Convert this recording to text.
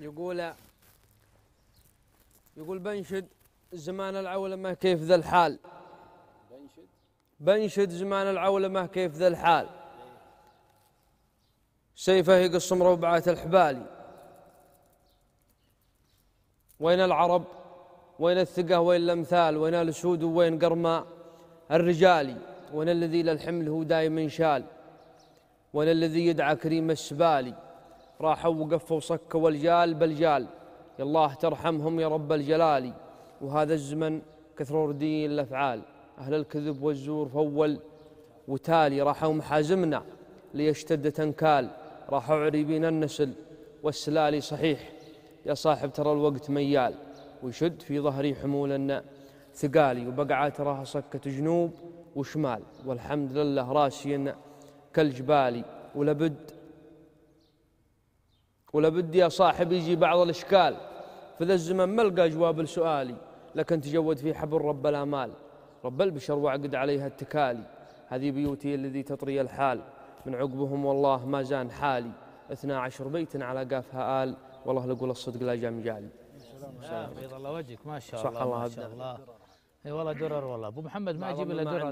يقول يقول بنشد زمان العولمة كيف ذا الحال بنشد بنشد زمان العولمة كيف ذا الحال سيفه يقص مربعات الحبالي وين العرب وين الثقة وين الأمثال وين الأسود وين قرماء الرجالي وين الذي للحمل هو دائما شال وين الذي يدعى كريم السبالي راحوا وقفوا صكوا الجال بالجال يا الله ترحمهم يا رب الجلال وهذا الزمن كثروا ردين الافعال اهل الكذب والزور فول وتالي راحوا محازمنا ليشتد تنكال راحوا عريبين النسل والسلالي صحيح يا صاحب ترى الوقت ميال ويشد في ظهري حمولنا ثقالي وبقعة تراها صكت جنوب وشمال والحمد لله راسي كالجبالي ولابد ولا بدي يا صاحب يجي بعض الاشكال في ذا الزمن ما القى جواب لسؤالي لكن تجود في حبر رب الامال رب البشر وعقد عليها التكالي هذه بيوتي الذي تطري الحال من عقبهم والله ما زان حالي اثنا عشر بيت على قافها آل والله لقول الصدق لا جا مجالي يا بيض الله وجهك ما شاء الله صح الله ما شاء الله اي والله درر والله ابو محمد ما يجيب الا درر